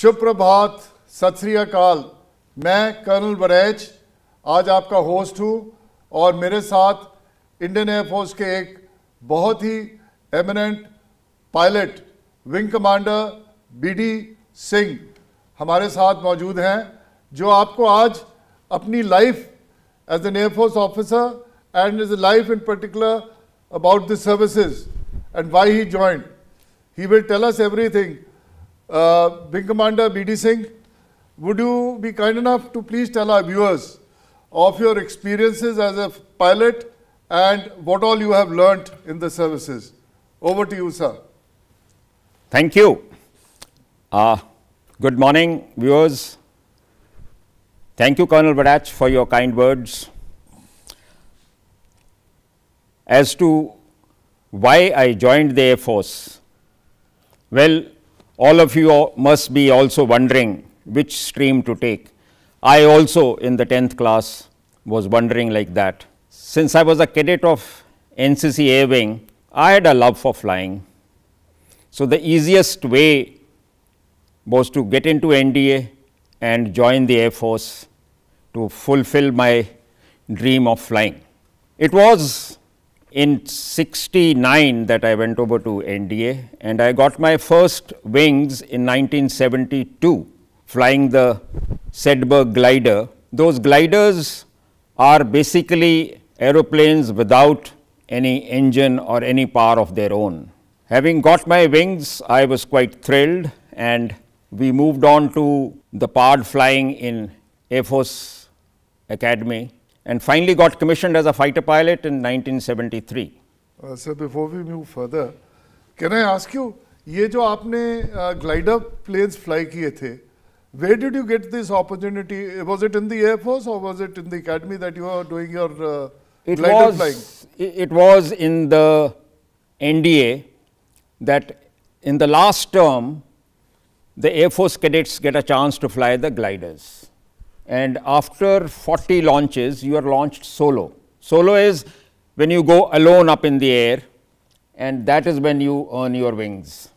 शुभ प्रभात सत श्री अकाल मैं कर्नल बरेज आज आपका होस्ट हूँ और मेरे साथ इंडियन एयरफोर्स के एक बहुत ही eminent pilot wing commander B D Singh हमारे साथ मौजूद हैं जो आपको आज अपनी life as an air force officer and as a life in particular about the services and why he joined he will tell us everything Uh, Wing Commander BD Singh, would you be kind enough to please tell our viewers of your experiences as a pilot and what all you have learnt in the services? Over to you, sir. Thank you. Uh, good morning, viewers. Thank you, Colonel Badach, for your kind words. As to why I joined the Air Force, well, all of you must be also wondering which stream to take. I also in the 10th class was wondering like that. Since I was a cadet of NCC Air Wing, I had a love for flying. So, the easiest way was to get into NDA and join the Air Force to fulfill my dream of flying. It was in 69 that I went over to NDA and I got my first wings in 1972 flying the Sedberg glider. Those gliders are basically aeroplanes without any engine or any power of their own. Having got my wings, I was quite thrilled and we moved on to the pod flying in Air Force Academy and finally got commissioned as a fighter pilot in 1973. Uh, sir, before we move further, can I ask you, These जो आपने glider planes fly where did you get this opportunity? Was it in the Air Force or was it in the academy that you were doing your uh, it glider was, flying? It was in the NDA that in the last term, the Air Force cadets get a chance to fly the gliders and after 40 launches you are launched solo. Solo is when you go alone up in the air and that is when you earn your wings.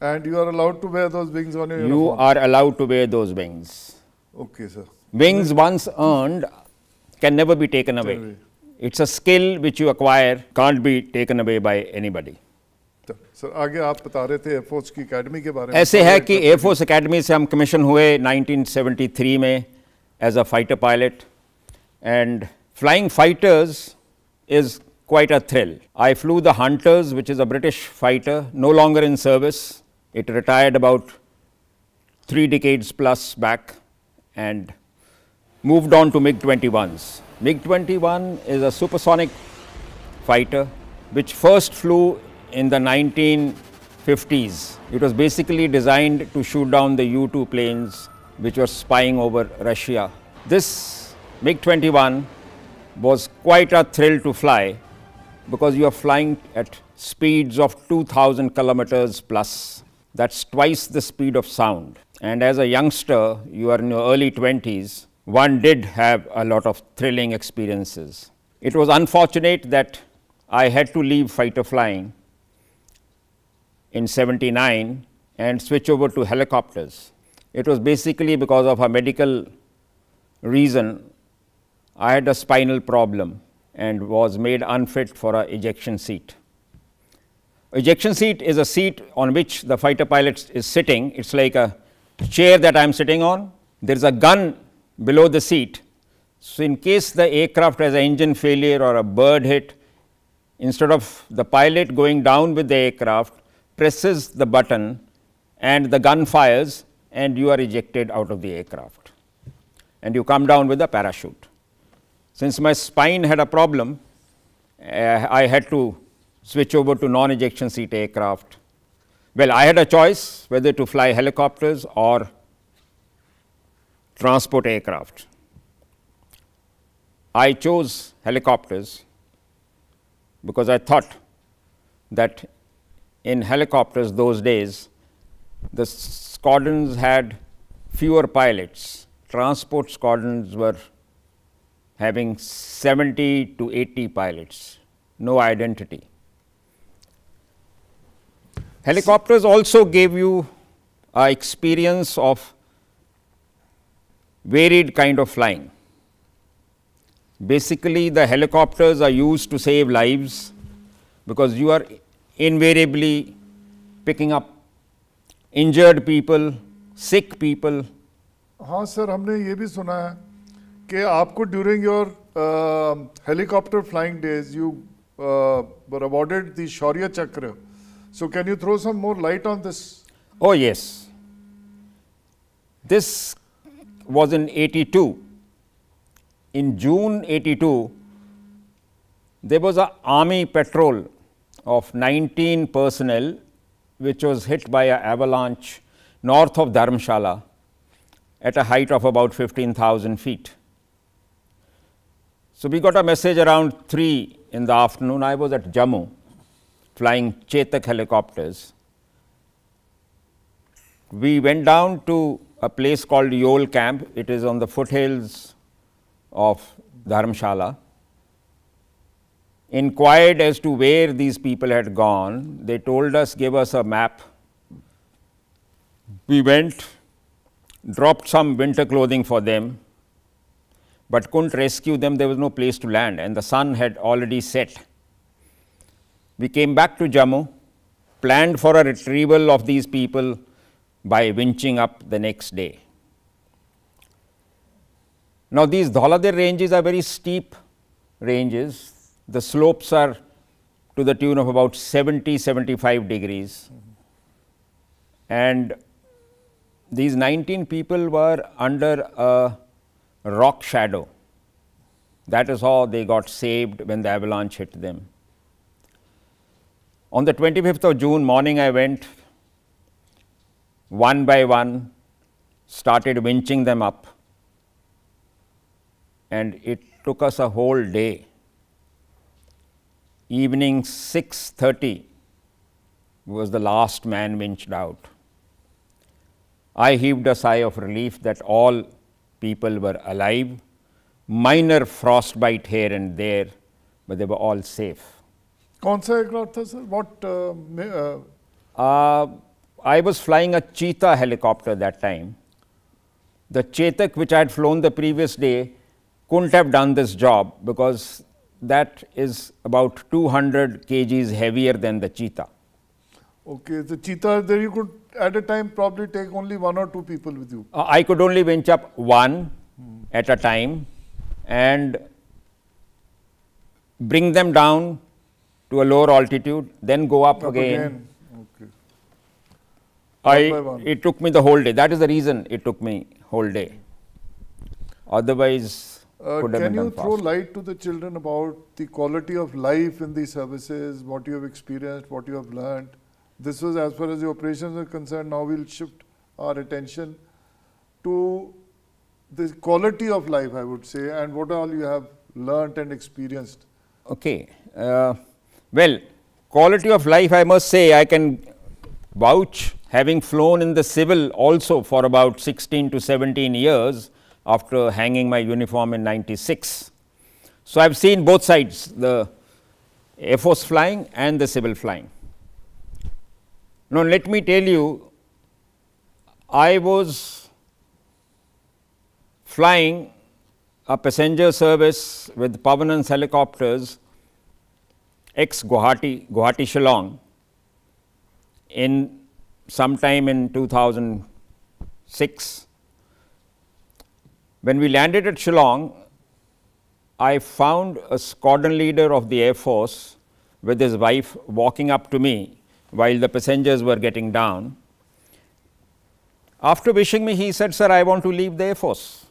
And you are allowed to wear those wings on your You uniform. are allowed to wear those wings. Okay, sir. Wings once earned can never be taken away. It's a skill which you acquire, can't be taken away by anybody. Sir, आगे आप बता रहे थे air force की academy के बारे में ऐसे है कि एयरफोर्स एकेडमी से हम कमीशन हुए 1973 में as a fighter pilot and flying fighters is quite a thrill. I flew the Hunters, which is a British fighter, no longer in service. It retired about three decades plus back and moved on to MiG 21s. MiG 21 is a supersonic fighter which first flew in the 1950s. It was basically designed to shoot down the U 2 planes which were spying over Russia. This MiG-21 was quite a thrill to fly because you are flying at speeds of 2000 kilometers plus. That's twice the speed of sound. And as a youngster, you are in your early 20s, one did have a lot of thrilling experiences. It was unfortunate that I had to leave fighter flying in 79 and switch over to helicopters. It was basically because of a medical reason. I had a spinal problem and was made unfit for a ejection seat. Ejection seat is a seat on which the fighter pilot is sitting. It's like a chair that I'm sitting on. There's a gun below the seat. So, in case the aircraft has an engine failure or a bird hit, instead of the pilot going down with the aircraft, presses the button and the gun fires and you are ejected out of the aircraft and you come down with a parachute. Since my spine had a problem, uh, I had to switch over to non-ejection seat aircraft. Well, I had a choice whether to fly helicopters or transport aircraft. I chose helicopters because I thought that in helicopters those days the squadrons had fewer pilots. Transport squadrons were having 70 to 80 pilots, no identity. Helicopters also gave you uh, experience of varied kind of flying. Basically, the helicopters are used to save lives because you are invariably picking up injured people, sick people. हाँ sir हमने ये भी सुना है कि आपको during your uh, helicopter flying days you uh, were awarded the Shaurya Chakra. So can you throw some more light on this? Oh yes. This was in 82. In June 82, there was an army patrol of 19 personnel which was hit by an avalanche north of Dharamshala at a height of about 15,000 feet. So we got a message around 3 in the afternoon. I was at Jammu flying Chetak helicopters. We went down to a place called Yol Camp. It is on the foothills of Dharamshala inquired as to where these people had gone. They told us, gave us a map. We went, dropped some winter clothing for them, but couldn't rescue them. There was no place to land, and the sun had already set. We came back to Jammu, planned for a retrieval of these people by winching up the next day. Now, these Dholader ranges are very steep ranges the slopes are to the tune of about 70 75 degrees mm -hmm. and these 19 people were under a rock shadow that is how they got saved when the avalanche hit them on the 25th of june morning i went one by one started winching them up and it took us a whole day evening 6.30 was the last man winched out. I heaved a sigh of relief that all people were alive, minor frostbite here and there, but they were all safe. कौन aircraft, sir? What? Uh, uh, uh, I was flying a cheetah helicopter that time. The Chetak which I had flown the previous day couldn't have done this job because that is about 200 kgs heavier than the cheetah. Okay, the cheetah there you could at a time probably take only one or two people with you. Uh, I could only winch up one hmm. at a time and bring them down to a lower altitude, then go up, up again. again. Okay. I, it took me the whole day. That is the reason it took me whole day. Otherwise, uh, can you throw light to the children about the quality of life in these services, what you have experienced, what you have learned? This was as far as the operations are concerned. Now we'll shift our attention to the quality of life, I would say, and what all you have learnt and experienced. Okay. Uh, well, quality of life, I must say, I can vouch having flown in the civil also for about 16 to 17 years after hanging my uniform in 96. So, I have seen both sides the Air Force flying and the civil flying. Now, let me tell you I was flying a passenger service with Pavanans helicopters ex Guwahati, Guwahati Shillong in sometime in 2006 when we landed at Shillong, I found a squadron leader of the Air Force with his wife walking up to me while the passengers were getting down. After wishing me, he said, Sir, I want to leave the Air Force.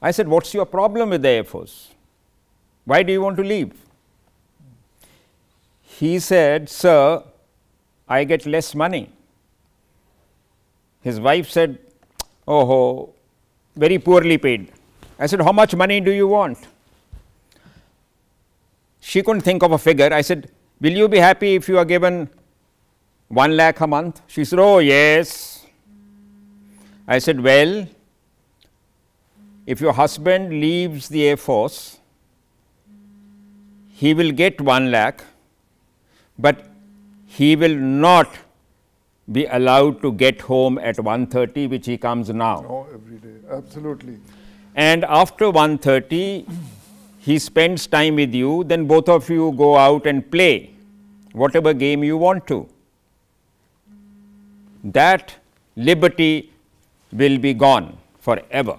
I said, What's your problem with the Air Force? Why do you want to leave? He said, Sir, I get less money. His wife said, Oh, ho, very poorly paid. I said, How much money do you want? She couldn't think of a figure. I said, Will you be happy if you are given 1 lakh a month? She said, Oh, yes. I said, Well, if your husband leaves the Air Force, he will get 1 lakh, but he will not be allowed to get home at 1.30 which he comes now. Oh, every day, absolutely. And after 1.30, he spends time with you, then both of you go out and play whatever game you want to. That liberty will be gone forever.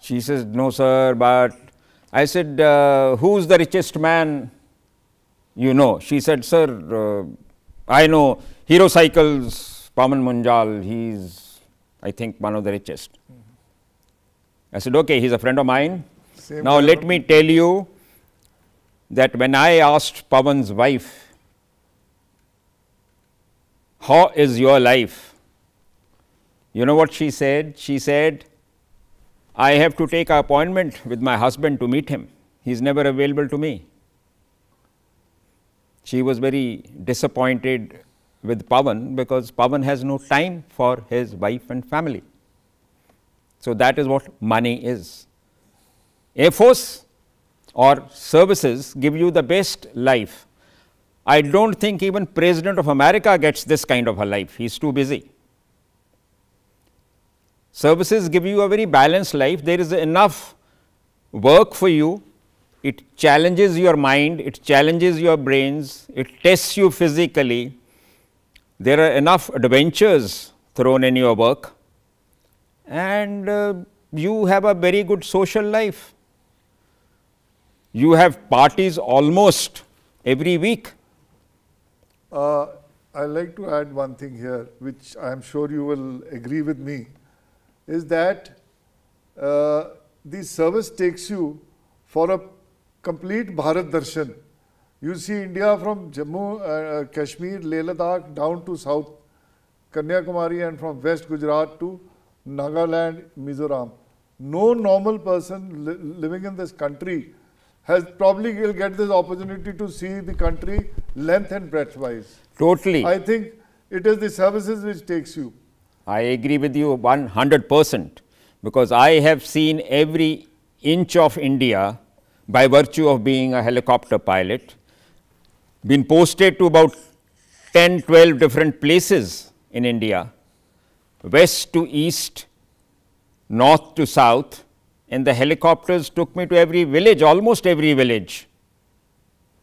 She says, no sir, but I said, uh, who's the richest man you know? She said, sir, uh, I know Hero Cycles, Paman Munjal, he's I think one of the richest. Mm -hmm. I said, okay, he's a friend of mine. Same now let me tell you that when I asked Pawan's wife, how is your life? You know what she said? She said, I have to take an appointment with my husband to meet him. He's never available to me she was very disappointed with Pavan because Pavan has no time for his wife and family. So that is what money is. force or services give you the best life. I don't think even President of America gets this kind of a life. He's too busy. Services give you a very balanced life. There is enough work for you it challenges your mind, it challenges your brains, it tests you physically. There are enough adventures thrown in your work and uh, you have a very good social life. You have parties almost every week. Uh, I like to add one thing here, which I am sure you will agree with me, is that uh, the service takes you for a complete Bharat Darshan. You see India from Jammu, uh, uh Kashmir, Leh Ladakh down to south, Kanyakumari and from west Gujarat to Nagaland, Mizoram. No normal person li living in this country has probably will get this opportunity to see the country length and breadth wise. Totally. I think it is the services which takes you. I agree with you 100 percent because I have seen every inch of India by virtue of being a helicopter pilot, been posted to about 10, 12 different places in India, west to east, north to south, and the helicopters took me to every village, almost every village,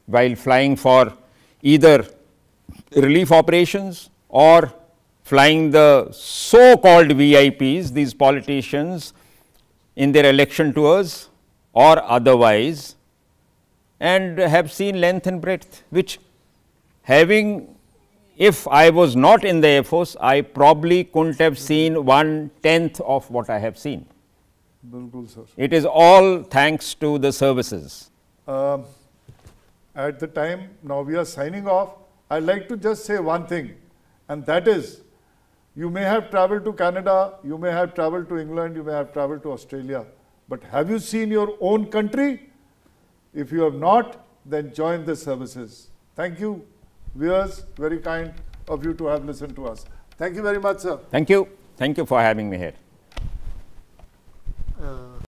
while flying for either relief operations or flying the so-called VIPs, these politicians in their election tours or otherwise and have seen length and breadth which having if I was not in the Air Force I probably couldn't have seen one tenth of what I have seen. It is all thanks to the services. Um, at the time now we are signing off I would like to just say one thing and that is you may have traveled to Canada, you may have traveled to England, you may have traveled to Australia. But have you seen your own country? If you have not, then join the services. Thank you, viewers. Very kind of you to have listened to us. Thank you very much, sir. Thank you. Thank you for having me here.